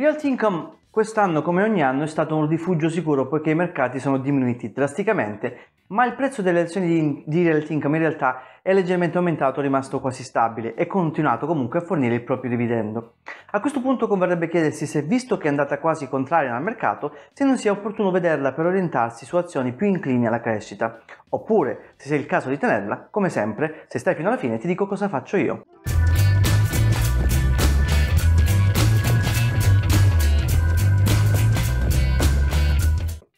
Realty Income quest'anno come ogni anno è stato un rifugio sicuro poiché i mercati sono diminuiti drasticamente, ma il prezzo delle azioni di, di Realty Income in realtà è leggermente aumentato, rimasto quasi stabile e continuato comunque a fornire il proprio dividendo. A questo punto converrebbe chiedersi se, visto che è andata quasi contraria al mercato, se non sia opportuno vederla per orientarsi su azioni più inclini alla crescita, oppure se sia il caso di tenerla, come sempre, se stai fino alla fine ti dico cosa faccio io.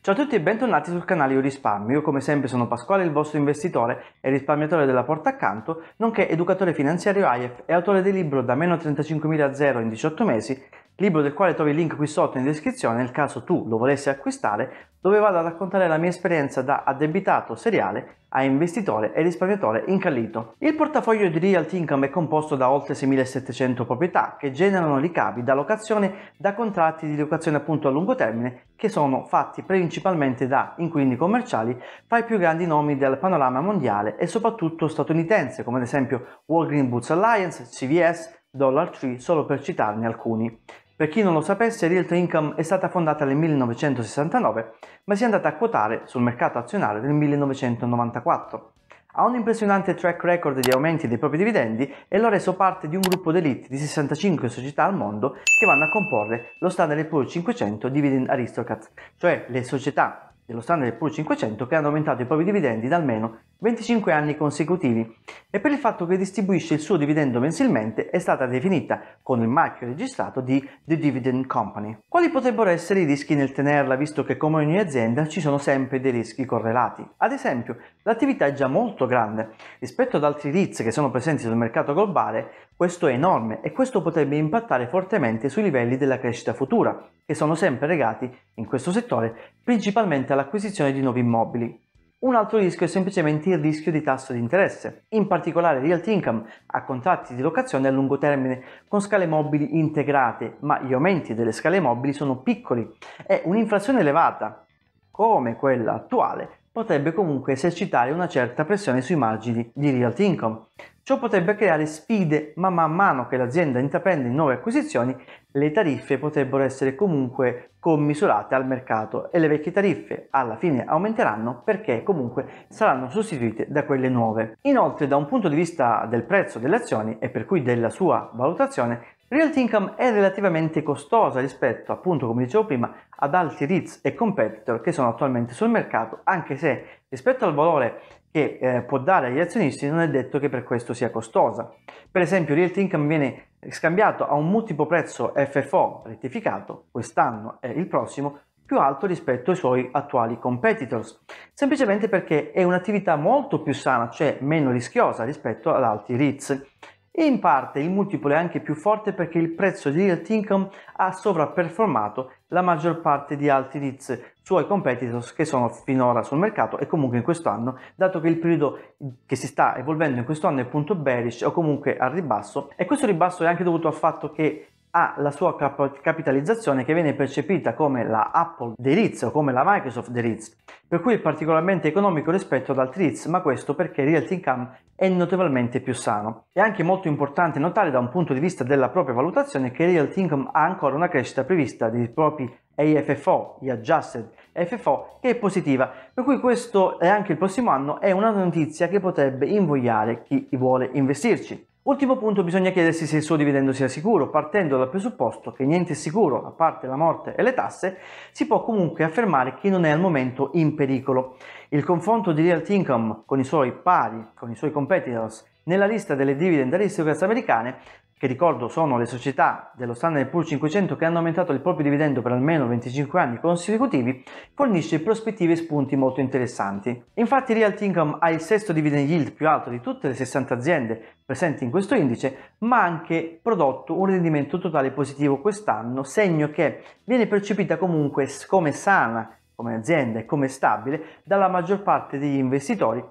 Ciao a tutti e bentornati sul canale Io Risparmio. Io come sempre sono Pasquale, il vostro investitore e risparmiatore della porta accanto, nonché educatore finanziario AIF e autore del libro Da meno 35.000 a zero in 18 mesi, libro del quale trovi il link qui sotto in descrizione nel caso tu lo volessi acquistare, dove vado a raccontare la mia esperienza da addebitato seriale a investitore e risparmiatore incallito. Il portafoglio di Realty Income è composto da oltre 6.700 proprietà che generano ricavi da locazione, da contratti di locazione appunto a lungo termine che sono fatti principalmente da inquilini commerciali fra i più grandi nomi del panorama mondiale e soprattutto statunitense come ad esempio Walgreen Boots Alliance, CVS, Dollar Tree solo per citarne alcuni. Per chi non lo sapesse, Realtor Income è stata fondata nel 1969, ma si è andata a quotare sul mercato azionario nel 1994. Ha un impressionante track record di aumenti dei propri dividendi e lo reso parte di un gruppo d'elite di 65 società al mondo che vanno a comporre lo Standard Poor's 500 Dividend Aristocrats, cioè le società dello Standard Poor's 500 che hanno aumentato i propri dividendi da almeno 25 anni consecutivi e per il fatto che distribuisce il suo dividendo mensilmente è stata definita con il marchio registrato di The Dividend Company. Quali potrebbero essere i rischi nel tenerla visto che come ogni azienda ci sono sempre dei rischi correlati? Ad esempio, l'attività è già molto grande. Rispetto ad altri REITs che sono presenti sul mercato globale, questo è enorme e questo potrebbe impattare fortemente sui livelli della crescita futura, che sono sempre legati, in questo settore, principalmente all'acquisizione di nuovi immobili. Un altro rischio è semplicemente il rischio di tasso di interesse, in particolare Realty Income ha contratti di locazione a lungo termine con scale mobili integrate, ma gli aumenti delle scale mobili sono piccoli e un'inflazione elevata, come quella attuale, potrebbe comunque esercitare una certa pressione sui margini di Realty Income. Ciò potrebbe creare sfide, ma man mano che l'azienda intraprende nuove acquisizioni, le tariffe potrebbero essere comunque commisurate al mercato e le vecchie tariffe alla fine aumenteranno perché comunque saranno sostituite da quelle nuove. Inoltre da un punto di vista del prezzo delle azioni e per cui della sua valutazione, Realty Income è relativamente costosa rispetto, appunto come dicevo prima, ad altri REITs e competitor che sono attualmente sul mercato, anche se rispetto al valore che eh, può dare agli azionisti non è detto che per questo sia costosa. Per esempio, Realty Income viene scambiato a un multiplo prezzo FFO rettificato quest'anno e il prossimo più alto rispetto ai suoi attuali competitors, semplicemente perché è un'attività molto più sana, cioè meno rischiosa rispetto ad altri REITs e in parte il multiplo è anche più forte perché il prezzo di Real Income ha sovrapperformato la maggior parte di altri REITs suoi competitors che sono finora sul mercato e comunque in questo anno, dato che il periodo che si sta evolvendo in quest'anno è appunto bearish o comunque al ribasso e questo ribasso è anche dovuto al fatto che ha la sua capitalizzazione che viene percepita come la Apple dei REITs o come la Microsoft dei REITs, per cui è particolarmente economico rispetto ad altri REITs, ma questo perché Realty Income è notevolmente più sano. È anche molto importante notare da un punto di vista della propria valutazione che Real Income ha ancora una crescita prevista dei propri AFFO, gli Adjusted FFO, che è positiva, per cui questo e anche il prossimo anno è una notizia che potrebbe invogliare chi vuole investirci. Ultimo punto, bisogna chiedersi se il suo dividendo sia sicuro. Partendo dal presupposto che niente è sicuro, a parte la morte e le tasse, si può comunque affermare che non è al momento in pericolo. Il confronto di Real Income con i suoi pari, con i suoi competitors, nella lista delle dividend aristocrats americane che ricordo sono le società dello Standard Poor's 500 che hanno aumentato il proprio dividendo per almeno 25 anni consecutivi, fornisce prospettive e spunti molto interessanti. Infatti Realty Income ha il sesto dividend yield più alto di tutte le 60 aziende presenti in questo indice, ma ha anche prodotto un rendimento totale positivo quest'anno, segno che viene percepita comunque come sana come azienda e come stabile dalla maggior parte degli investitori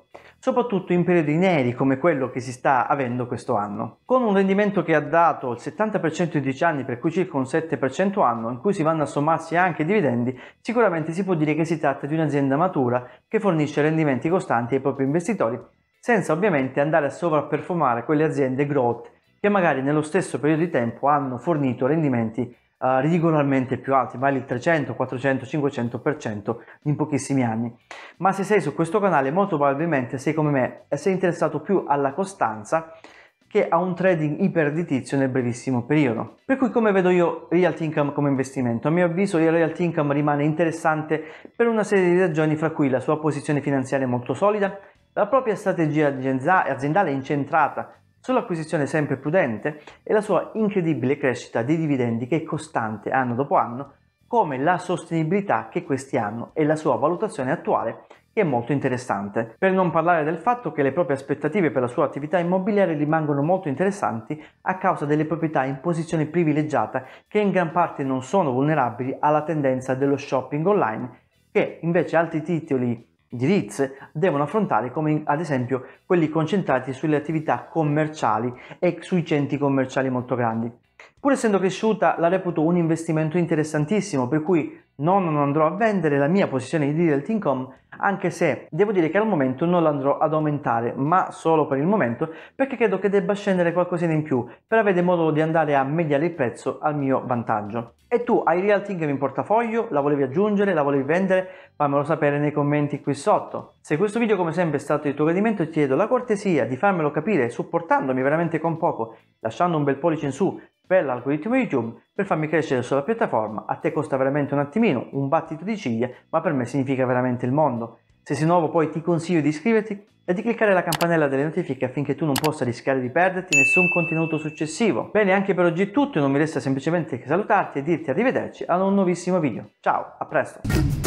soprattutto in periodi neri come quello che si sta avendo questo anno. Con un rendimento che ha dato il 70% in 10 anni, per cui circa un 7% anno, in cui si vanno a sommarsi anche i dividendi, sicuramente si può dire che si tratta di un'azienda matura che fornisce rendimenti costanti ai propri investitori, senza ovviamente andare a sovrapperformare quelle aziende growth che magari nello stesso periodo di tempo hanno fornito rendimenti eh, ridicolarmente più alti, vai il 300, 400, 500% in pochissimi anni. Ma se sei su questo canale molto probabilmente sei come me e sei interessato più alla costanza che a un trading iperditizio nel brevissimo periodo. Per cui come vedo io Realty Income come investimento? A mio avviso il Realty Income rimane interessante per una serie di ragioni fra cui la sua posizione finanziaria molto solida, la propria strategia aziendale incentrata Sull'acquisizione sempre prudente e la sua incredibile crescita di dividendi che è costante anno dopo anno, come la sostenibilità che questi hanno e la sua valutazione attuale che è molto interessante. Per non parlare del fatto che le proprie aspettative per la sua attività immobiliare rimangono molto interessanti a causa delle proprietà in posizione privilegiata che in gran parte non sono vulnerabili alla tendenza dello shopping online che invece altri titoli di indirizzi devono affrontare come ad esempio quelli concentrati sulle attività commerciali e sui centri commerciali molto grandi. Pur essendo cresciuta la reputo un investimento interessantissimo per cui No, non andrò a vendere la mia posizione di Realty.com anche se devo dire che al momento non l'andrò ad aumentare, ma solo per il momento, perché credo che debba scendere qualcosina in più per avere modo di andare a mediare il prezzo al mio vantaggio. E tu hai Realty Game in portafoglio? La volevi aggiungere? La volevi vendere? Fammelo sapere nei commenti qui sotto. Se questo video come sempre è stato di tuo gradimento ti chiedo la cortesia di farmelo capire supportandomi veramente con poco, lasciando un bel pollice in su, per l'algoritmo YouTube per farmi crescere sulla piattaforma. A te costa veramente un attimino, un battito di ciglia, ma per me significa veramente il mondo. Se sei nuovo poi ti consiglio di iscriverti e di cliccare la campanella delle notifiche affinché tu non possa rischiare di perderti nessun contenuto successivo. Bene, anche per oggi è tutto, e non mi resta semplicemente che salutarti e dirti arrivederci ad un nuovissimo video. Ciao, a presto!